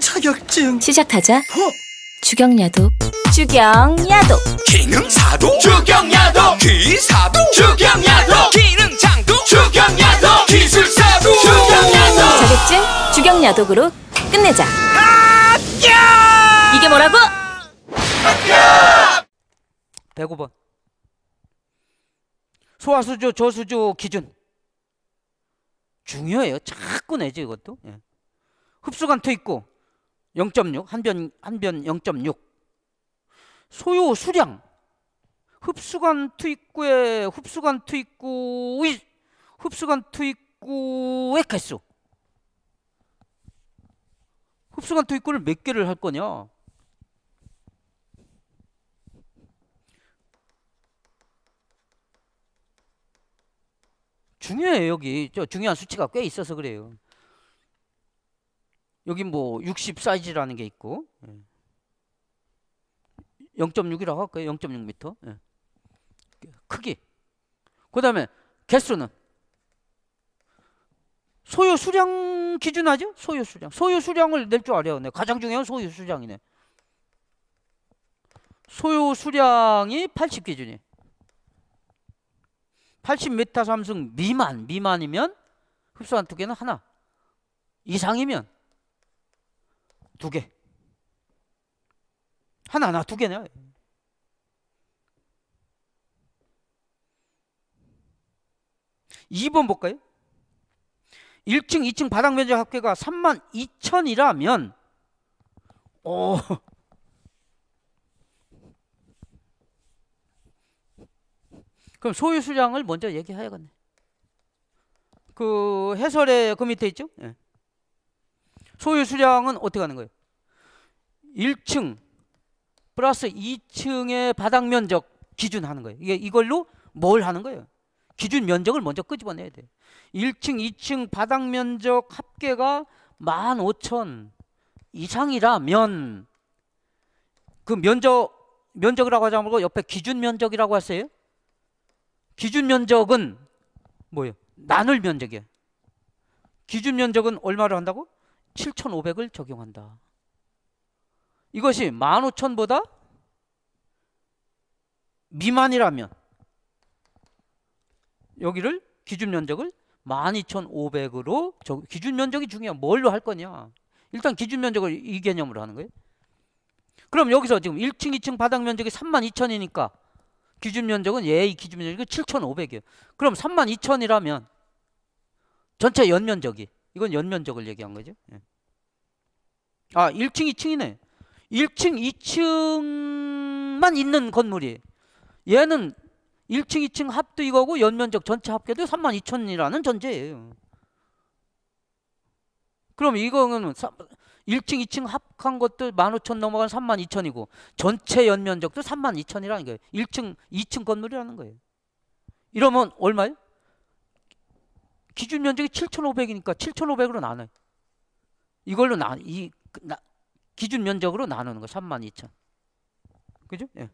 자격증 시작하자 어? 주경야도 주경야도 기능사도 주경야도 기사도 주경야도 기능장도 주경야도 기술사도 주경야도 자격증 주경야독으로 끝내자 합 이게 뭐라고? 합격! 105번 소화수조 저수조 기준 중요해요. 자꾸 내지 이것도. 예. 흡수관 돼 있고 0.6 한 변 한 변 0.6 소요 수량 흡수관 투입구의 흡수관 투입구의 흡수관 투입구의 개수 흡수관 투입구를 몇 개를 할 거냐 중요해요 여기 저 중요한 수치가 꽤 있어서 그래요 여기 뭐60 사이즈라는 게 있고 0.6이라고 할까요? 0.6m 예. 크기 그 다음에 개수는 소요 수량 기준하죠? 소요 수량 소요 수량을 낼 줄 알아요 네. 가장 중요한 소요 수량이네 소요 수량이 80 기준이 80m 삼승 미만 미만이면 흡수한 두께는 하나 이상이면 두 개. 하나나 두 개냐? 이번 볼까요? 1층, 2층 바닥 면적 합계가 3만 2천이라면 오. 어. 그럼 소유 수량을 먼저 얘기해야겠네. 그 해설에 그 밑에 있죠? 예. 소유 수량은 어떻게 하는 거예요? 1층 플러스 2층의 바닥 면적 기준하는 거예요. 이게 이걸로 뭘 하는 거예요? 기준 면적을 먼저 끄집어내야 돼. 1층, 2층 바닥 면적 합계가 15,000 이상이라면 그 면적 면적이라고 하지 말고 옆에 기준 면적이라고 하세요. 기준 면적은 뭐예요? 나눌 면적이에요. 기준 면적은 얼마로 한다고? 7,500을 적용한다. 이것이 15,000보다 미만이라면 여기를 기준 면적을 12,500으로 기준 면적이 중요한 뭘로 할 거냐? 일단 기준 면적을 이 개념으로 하는 거예요. 그럼 여기서 지금 1층, 2층 바닥 면적이 32,000이니까 기준 면적은 얘의 기준 면적이 7,500이에요. 그럼 32,000이라면 전체 연면적이 이건 연면적을 얘기한 거죠. 예. 아, 1층, 2층이네. 1층, 2층만 있는 건물이 얘는 1층, 2층 합도 이거고 연면적 전체 합계도 3만 2천이라는 전제예요. 그럼 이거는 3, 1층, 2층 합한 것도 15,000 넘어간 가3만2천이고 전체 연면적도 3만2천이라는 거예요. 1층, 2층 건물이라는 거예요. 이러면 얼마요? 기준 면적이 7,500이니까 7,500으로 나눠. 요 이걸로 나, 이, 그, 나, 기준 면적으로 나누는 거 32,000. 그죠? 예.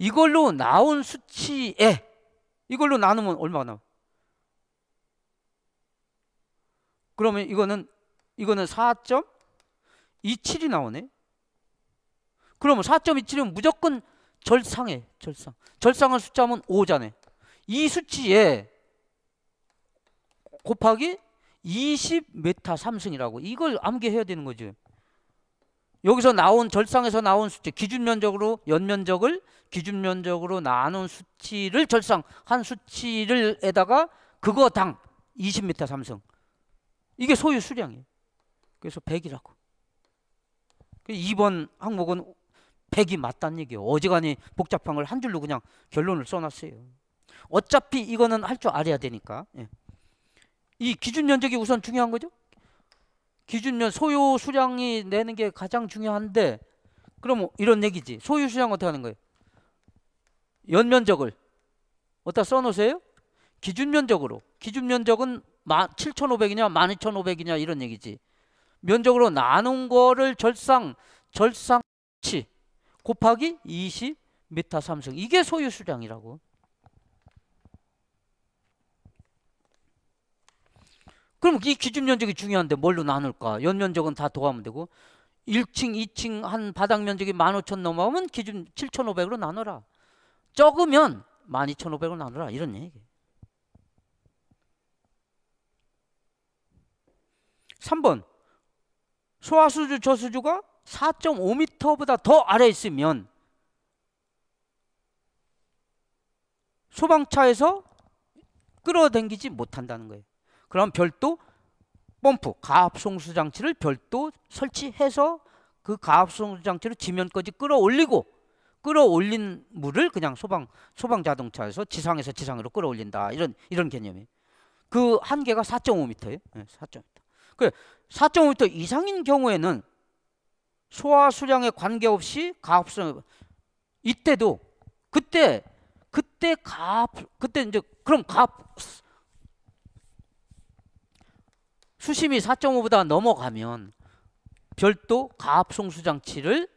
이걸로 나온 수치에 이걸로 나누면 얼마가 나와? 그러면 이거는 이거는 4.27이 나오네. 그러면 4.27은 무조건 절상해. 절상. 절상한 숫자면 5잖아요. 이 수치에 곱하기 20 m 타 삼승이라고 이걸 암기해야 되는 거죠. 여기서 나온 절상에서 나온 수치 기준 면적으로 연면적을 기준 면적으로 나눈 수치를 절상 한 수치를에다가 그거 당 20m 삼승 이게 소유 수량이에요. 그래서 100이라고. 2번 그 항목은 100이 맞다는 얘기예요. 어지간히 복잡한 걸 한 줄로 그냥 결론을 써놨어요. 어차피 이거는 할 줄 알아야 되니까. 예. 이 기준 면적이 우선 중요한 거죠. 기준 면 소요 수량이 내는 게 가장 중요한데 그럼 이런 얘기지. 소유 수량 어떻게 하는 거예요? 연면적을 어디다 써놓으세요? 기준 면적으로. 기준 면적은 7,500이냐 12,500이냐 이런 얘기지. 면적으로 나눈 거를 절상 절상치 곱하기 20 m 터 삼승 이게 소유 수량이라고. 그럼 이 기준 면적이 중요한데 뭘로 나눌까? 연면적은 다 더하면 되고 1층, 2층 한 바닥 면적이 15,000 넘어가면 기준 7,500으로 나눠라. 적으면 12,500으로 나눠라. 이런 얘기. 3번. 소하수주 저수주가 4.5m보다 더 아래 있으면 소방차에서 끌어당기지 못한다는 거예요. 그럼 별도 펌프, 가압송수 장치를 별도 설치해서 그 가압송수 장치로 지면까지 끌어올리고 끌어올린 물을 그냥 소방 소방 자동차에서 지상에서 지상으로 끌어올린다 이런 이런 개념이 그 한계가 4.5m예요. 네, 4.5m. 그래 4.5m 이상인 경우에는 소화 수량에 관계없이 가압성 이때도 그때 그때 가 그때 이제 그럼 가압 수심이 4.5보다 넘어가면 별도 가압송수 장치를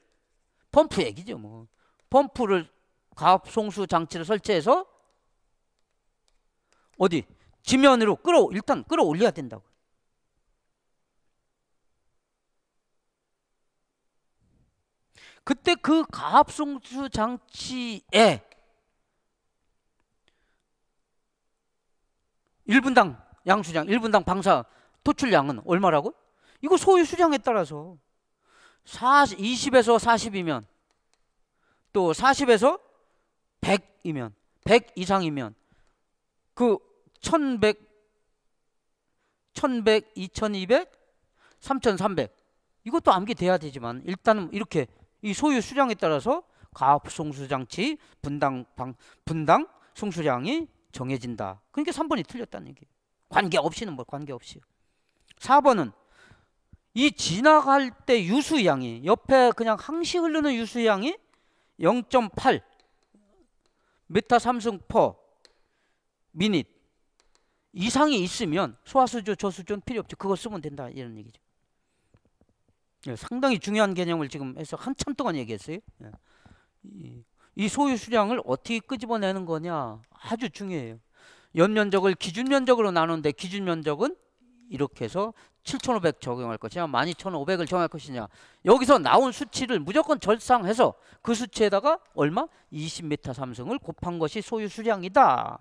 펌프 얘기죠 뭐 펌프를 가압송수 장치를 설치해서 어디 지면으로 끌어 일단 끌어올려야 된다고 그때 그 가압송수 장치에 1분당 양수장 1분당 방사 도출량은 얼마라고? 이거 소유 수량에 따라서 40, 20에서 40이면 또 40에서 100이면 100 이상이면 그 1100, 1100, 2200, 3300 이것도 암기돼야 되지만 일단은 이렇게 이 소유 수량에 따라서 가압 송수 장치 분당 방, 분당 송수량이 정해진다. 그러니까 3번이 틀렸다는 얘기예요. 관계없이는 뭐 관계없이. 4번은 이 지나갈 때 유수양이 옆에 그냥 항시 흐르는 유수양이 0.8 메타 삼승퍼 미닛 이상이 있으면 소화수조 저수조는 필요 없죠. 그거 쓰면 된다 이런 얘기죠. 예, 상당히 중요한 개념을 지금 해서 한참 동안 얘기했어요. 예. 이 소유 수량을 어떻게 끄집어내는 거냐 아주 중요해요. 연면적을 기준 면적으로 나누는데 기준 면적은 이렇게 해서 7,500 적용할 것이냐 12,500을 정할 것이냐 여기서 나온 수치를 무조건 절상해서 그 수치에다가 얼마? 20m 삼성을 곱한 것이 소유 수량이다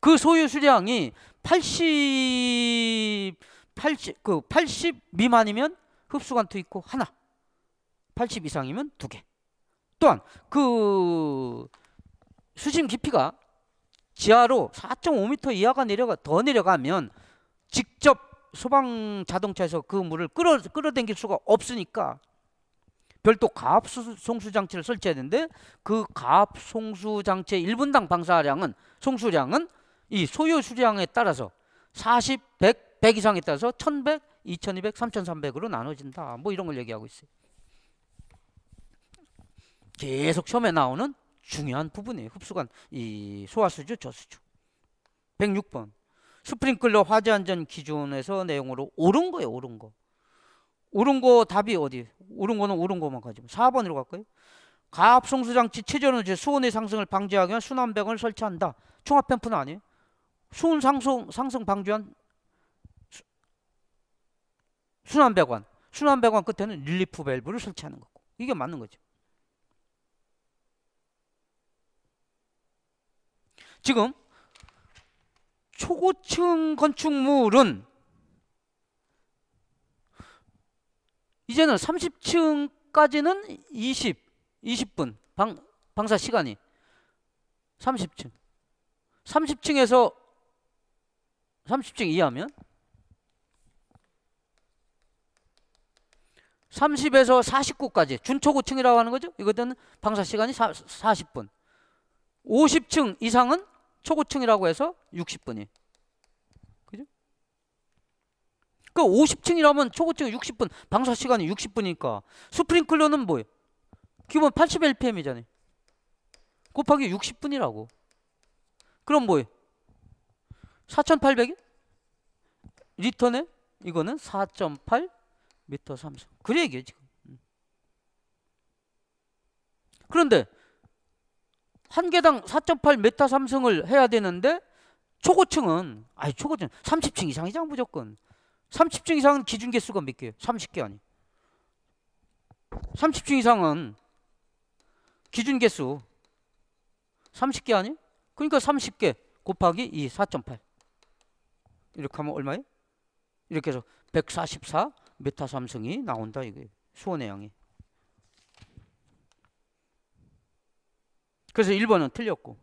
그 소유 수량이 80, 80, 그 80 미만이면 흡수관투 입고 하나 80 이상이면 두 개 또한 그 수심 깊이가 지하로 4.5m 이하가 내려가 더 내려가면 직접 소방 자동차에서 그 물을 끌어 끌어당길 수가 없으니까 별도 가압 송수 장치를 설치해야 되는데 그 가압 송수 장치의 1분당 방사량은 송수량은 이 소요 수량에 따라서 40, 100, 100 이상에 따라서 1100, 2200, 3300으로 나눠진다. 뭐 이런 걸 얘기하고 있어요. 계속 시험에 나오는 중요한 부분이에요. 흡수관 이 소화수주, 저수주. 106번. 스프링클러 화재 안전 기준에서 내용으로 옳은 거예요, 옳은 거. 옳은 거 답이 어디? 옳은 거는 옳은 거만 가지고. 4번으로 갈까요? 가압성수 장치 최저는 수온의 상승을 방지하기 위한 순환벽을 설치한다. 총합 펌프는 아니에요. 수온 상승 상승 방지한 순환배관, 순환배관 끝에는 릴리프 밸브를 설치하는 거고 이게 맞는 거죠. 지금 초고층 건축물은 이제는 30층까지는 20, 20분 방, 방사 시간이 30층. 30층에서 30층 이하면 30에서 49까지 준초고층이라고 하는 거죠. 이거는 방사 시간이 40분. 50층 이상은 초고층이라고 해서 60분이. 그죠? 그 그러니까 50층이라면 초고층 60분, 방사 시간이 60분이니까 스프링클러는 뭐예요? 기본 80lpm이잖아요. 곱하기 60분이라고. 그럼 뭐예요? 4,800이? 리턴에 이거는 4.8 m 터 삼성. 그얘기해 지금. 음. 그런데 한 개당 4.8메타 삼성을 해야 되는데 초고층은 아니 초고층 30층 이상이잖아 무조건 30층 이상은 기준 개수가 몇 개예요? 30개 아니 30층 이상은 기준 개수 30개 아니? 그러니까 30개 곱하기 이4.8 이렇게 하면 얼마예요? 이렇게 해서 144 메타 삼성이 나온다 이게 수원의 양이 그래서 1번은 틀렸고.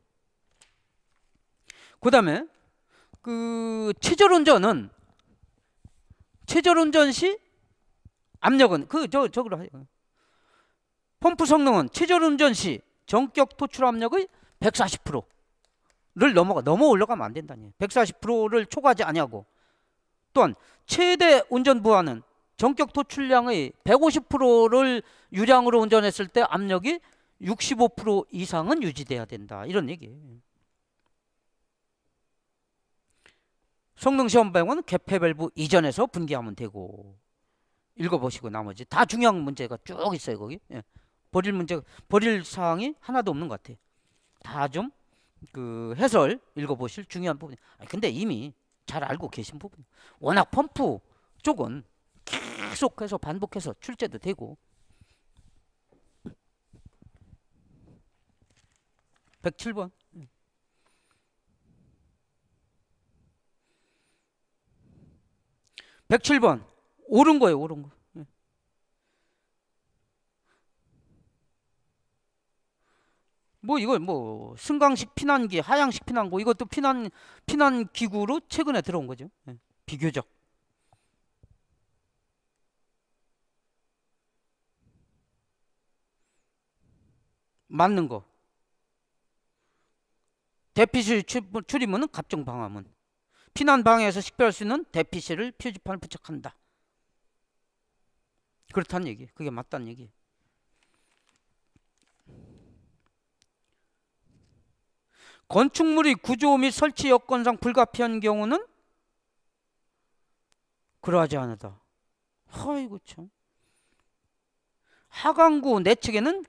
그다음에 그체저운전은체저운전시 압력은 그 저 저기로 하요. 펌프 성능은 체저운전시 전격 토출 압력의 140%를 넘어가 넘어 올라가면 안 된다니. 140%를 초과하지 아니하고 또한 최대 운전 부하는 전격 토출량의 150%를 유량으로 운전했을 때 압력이 65% 이상은 유지돼야 된다. 이런 얘기예요. 성능 시험 방은 개폐 밸브 이전에서 분기하면 되고 읽어보시고 나머지 다 중요한 문제가 쭉 있어요 거기 예. 버릴 문제 버릴 사항이 하나도 없는 것 같아요 다좀 그 해설 읽어보실 중요한 부분 아 근데 이미 잘 알고 계신 부분 워낙 펌프 쪽은 계속해서 반복해서 출제도 되고 107번. 1 0 7번 옳은 거예요, 옳은 거. 예. 뭐 이거 뭐 승강식 피난기, 하향식 피난고 이것도 피난 피난 기구로 최근에 들어온 거죠. 예. 비교적. 맞는 거. 대피실 출입문은 갑정 방화문. 피난 방에서 식별할 수 있는 대피실을 표지판을 부착한다. 그렇다는 얘기. 그게 맞다는 얘기. 건축물이 구조 및 설치 여건상 불가피한 경우는 그러하지 않다. 아이고 참. 하강구 내측에는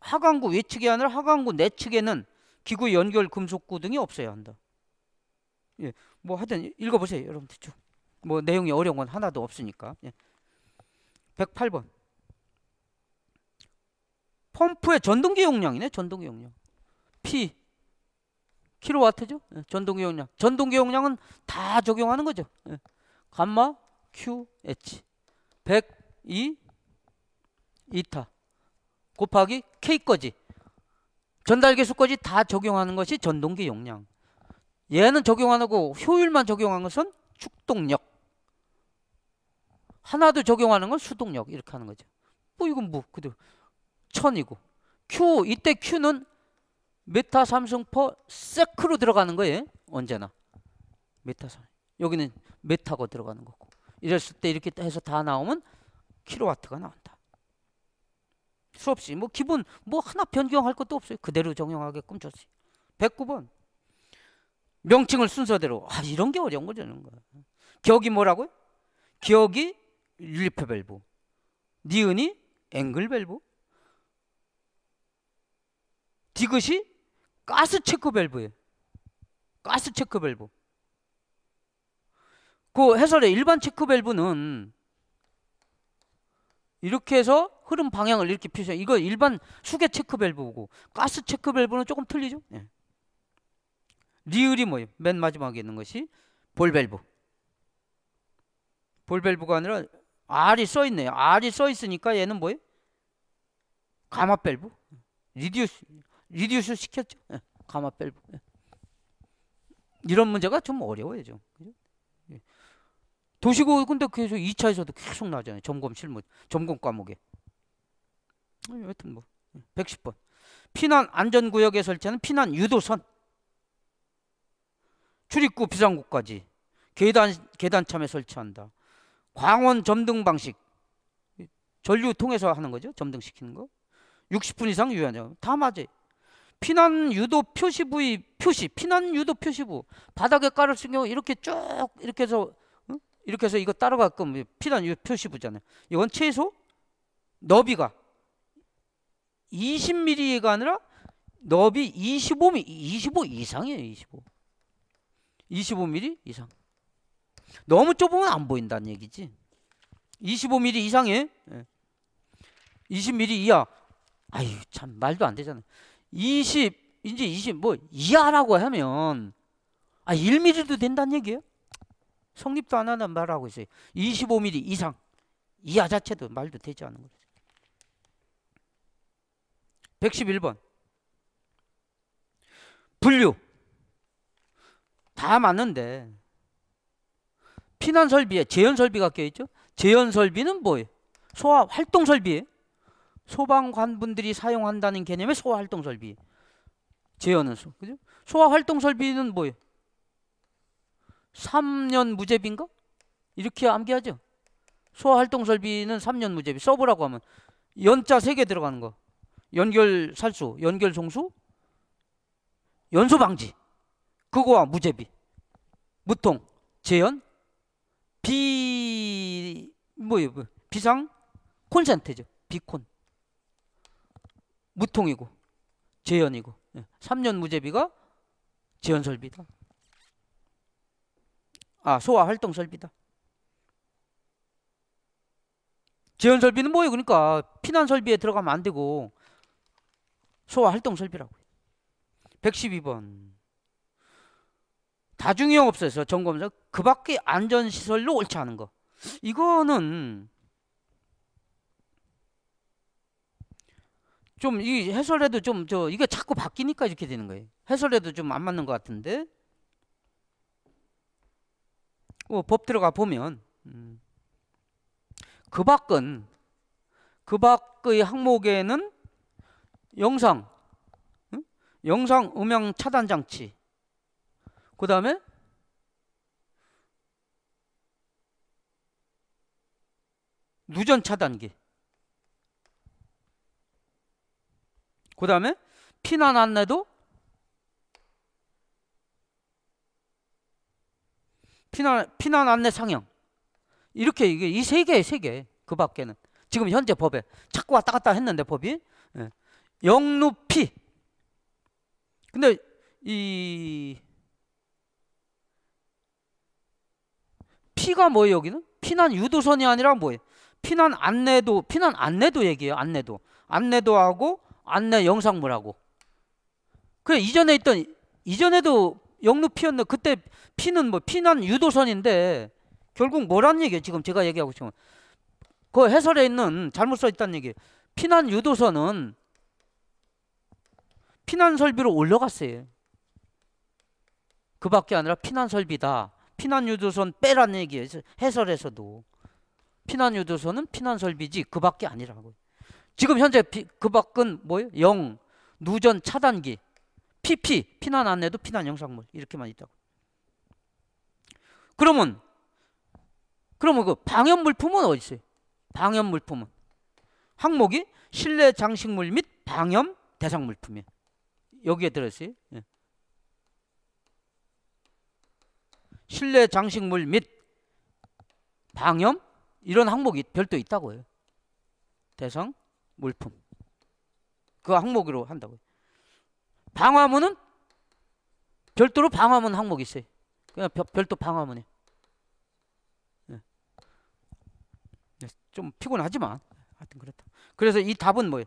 하강구 외측이 아니라 하강구 내측에는 기구 연결 금속구 등이 없어야 한다. 예, 뭐하여 읽어보세요, 여러분들 쭉. 뭐 내용이 어려운 건 하나도 없으니까. 예. 108번. 펌프의 전동기 용량이네, 전동기 용량. P 킬로와트죠? 예, 전동기 용량. 전동기 용량은 다 적용하는 거죠. 예. 감마 Q H 102 이타 곱하기 K 거지. 전달 개수까지 다 적용하는 것이 전동기 용량. 얘는 적용 안 하고 효율만 적용한 것은 축동력. 하나도 적용하는 건 수동력 이렇게 하는 거죠. 뭐 이건 뭐 그대로 천이고 Q 이때 Q는 메타 삼성퍼 세크로 들어가는 거예요. 언제나 메타 삼. 여기는 메타가 들어가는 거고. 이랬을 때 이렇게 해서 다 나오면 킬로와트가 나온다. 수없이 뭐 기본 뭐 하나 변경할 것도 없어요. 그대로 적용하게끔 줬지. 109번. 명칭을 순서대로. 아, 이런 게 어려운 거죠. 이런 거. 기억이 뭐라고요? 기억이 릴프밸브. 니은이 앵글밸브. 디귿이 가스 체크 밸브예요. 가스 체크 밸브. 그해설의 일반 체크 밸브는 이렇게 해서 흐름 방향을 이렇게 표시. 이거 일반 수계 체크 밸브고 가스 체크 밸브는 조금 틀리죠. 네. 리을이 뭐예요? 맨 마지막에 있는 것이 볼 밸브. 볼 밸브가 아니라 R이 써 있네요. R이 써 있으니까 얘는 뭐예요? 가마 밸브. 리듀스 리듀스 시켰죠. 네. 가마 밸브. 네. 이런 문제가 좀 어려워요, 좀. 예. 도시고 근데 계속 2차에서도 계속 나잖아요. 점검 실무, 점검 과목에. 어, 여튼 뭐 110번. 예, 피난 안전구역에 설치하는 피난 유도선. 출입구 비상구까지 계단 계단참에 설치한다. 광원 점등 방식. 전류 통해서 하는 거죠. 점등시키는 거. 60분 이상 유효하냐. 다 맞아. 요 피난 유도 표시 부위 표시, 피난 유도 표시부 바닥에 깔을 쓴 경우 이렇게 쭉 이렇게 해서 이렇게 해서 이거 따라가끔 피난 유도 표시부잖아요. 이건 최소 너비가 20mm가 아니라 너비 25mm, 25 이상이에요. 25. 25mm 이상. 너무 좁으면 안 보인다는 얘기지. 25mm 이상에 20mm 예. 이하. 아유 참 말도 안 되잖아. 20 이제 20 뭐 이하라고 하면 아 1mm도 된다는 얘기예요. 성립도 안 하는 말하고 있어요. 25mm 이상 이하 자체도 말도 되지 않은 거죠. 111번. 분류. 다 맞는데 피난 설비에 재현 설비가 껴 있죠. 재현 설비는 뭐예요? 소화 활동 설비예 소방관분들이 사용한다는 개념의 소화 활동 설비. 재현은 소. 그죠? 소화 활동 설비는 뭐예요? 3년 무제비인가? 이렇게 암기하죠. 소화 활동 설비는 3년 무제비. 서브라고 하면 연자 3개 들어가는 거. 연결 살수, 연결 송수 연소 방지, 그거와 무제비, 무통, 재연 비, 뭐예요, 뭐, 비상, 콘센트죠. 비콘. 무통이고, 재연이고 3년 예. 무제비가 재연 설비다. 아, 소화 활동 설비다. 재연 설비는 뭐예요? 그러니까 피난 설비에 들어가면 안 되고 소화 활동 설비라고요. 112번. 다중이용업소에서 점검서 그밖에 안전시설로 옳지 않은 거. 이거는 좀 이 해설에도 좀 저 이게 자꾸 바뀌니까 이렇게 되는 거예요. 해설에도 좀 안 맞는 것 같은데. 어, 법 들어가 보면 음. 그 밖은 그 밖의 항목에는 영상, 응? 영상 음영 차단 장치. 그 다음에 누전 차단기. 그 다음에 피난 안내도 피난, 피난 안내 상영. 이렇게 이게 이 세개예세 개. 그 밖에는. 지금 현재 법에. 자꾸 왔다 갔다 했는데 법이. 예. 영루피. 근데 이 피가 뭐예요 여기는? 피난 유도선이 아니라 뭐예요? 피난 안내도 피난 안내도 얘기예요 안내도 안내도하고 안내 영상물하고 그 이전에 있던 이전에도 영루피였는데 그때 피는 뭐 피난 유도선인데 결국 뭐라는 얘기예요 지금 제가 얘기하고 지금 그 해설에 있는 잘못 써 있다는 얘기예요 피난 유도선은 피난 설비로 올라갔어요. 그밖에 아니라 피난 설비다. 피난 유도선 빼란 얘기예요. 해설에서도 피난 유도선은 피난 설비지 그밖에 아니라고. 지금 현재 피, 그 밖은 뭐예요? 영 누전 차단기 PP 피난 안내도 피난 영상물 이렇게만 있다고. 그러면 그러면 그 방염 물품은 어디 있어요? 방염 물품은 항목이 실내 장식물 및 방염 대상 물품이에요. 여기에 들어있어요. 예. 실내 장식물 및 방염 이런 항목이 별도 있다고요. 대상 물품 그 항목으로 한다고요. 방화문은 별도로 방화문 항목이 있어요. 그냥 별, 도 방화문에 예. 네, 좀 피곤하지만 하여튼 그렇다. 그래서 이 답은 뭐예요?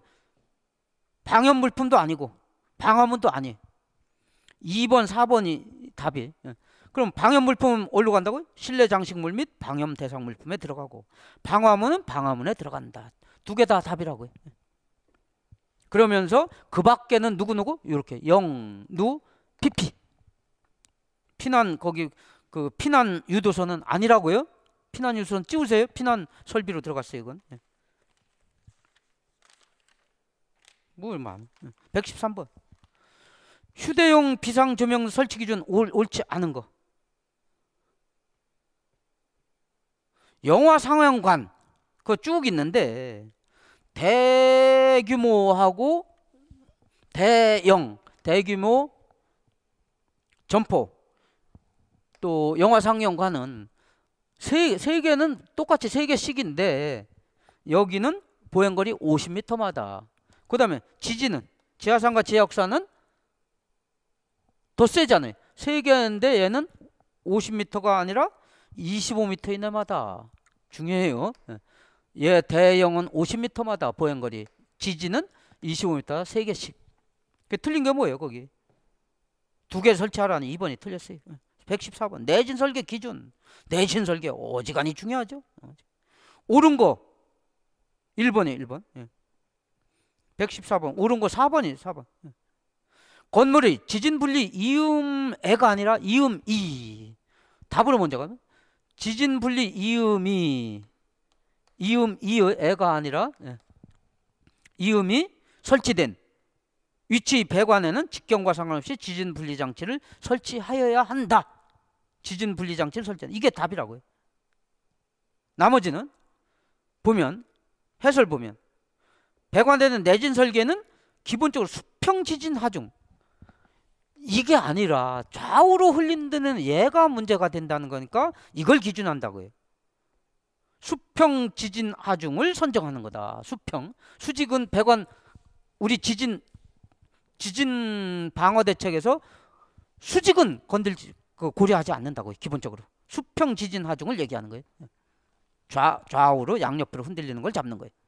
방염 물품도 아니고 방화문도 아니에요. 2번, 4번이 답이에요. 예. 그럼 방염 물품 어디로 간다고요? 실내 장식물 및 방염 대상 물품에 들어가고 방화문은 방화문에 들어간다. 두 개 다 답이라고요. 예. 그러면서 그 밖에는 누구누구? 이렇게 영, 누, 피피. 피난 거기 그 피난 유도선은 아니라고요? 피난 유도선 찌우세요. 피난 설비로 들어갔어요, 이건. 뭘 만. 113번. 휴대용 비상조명 설치 기준 옳지 않은 거. 영화 상영관 그거 쭉 있는데 대규모하고 대형 대규모 점포 또 영화 상영관은 세, 세 개는 똑같이 세 개씩인데 여기는 보행거리 50m마다 그 다음에 지지는 지하상과 지하역사는 더 세잖아요. 세 개인데 얘는 50m가 아니라 25m 이내마다 중요해요. 예. 얘 대형은 50m마다 보행거리, 지지는 25m 세 개씩. 그 틀린 게 뭐예요 거기? 두 개 설치하라는 2번이 틀렸어요. 114번 예. 내진 설계 기준. 내진 설계 어지간히 중요하죠. 옳은 어. 거 1번이 1번. 114번. 옳은 거 4번이 4번. 예. 건물이 지진 분리 이음애가 아니라 이음이 답으로 먼저 가면 지진 분리 이음이 이음이애가 아니라 예. 이음이 설치된 위치 배관에는 직경과 상관없이 지진 분리 장치를 설치하여야 한다. 지진 분리 장치를 설치. 이게 답이라고요. 나머지는 보면 해설 보면 배관되는 내진 설계는 기본적으로 수평 지진 하중 이게 아니라 좌우로 흘린다는 얘가 문제가 된다는 거니까 이걸 기준한다고 해요. 수평 지진 하중을 선정하는 거다. 수평. 수직은 100원 우리 지진 지진 방어 대책에서 수직은 건들지 그 고려하지 않는다고 해 기본적으로. 수평 지진 하중을 얘기하는 거예요. 예. 좌, 좌우로 양옆으로 흔들리는 걸 잡는 거예요.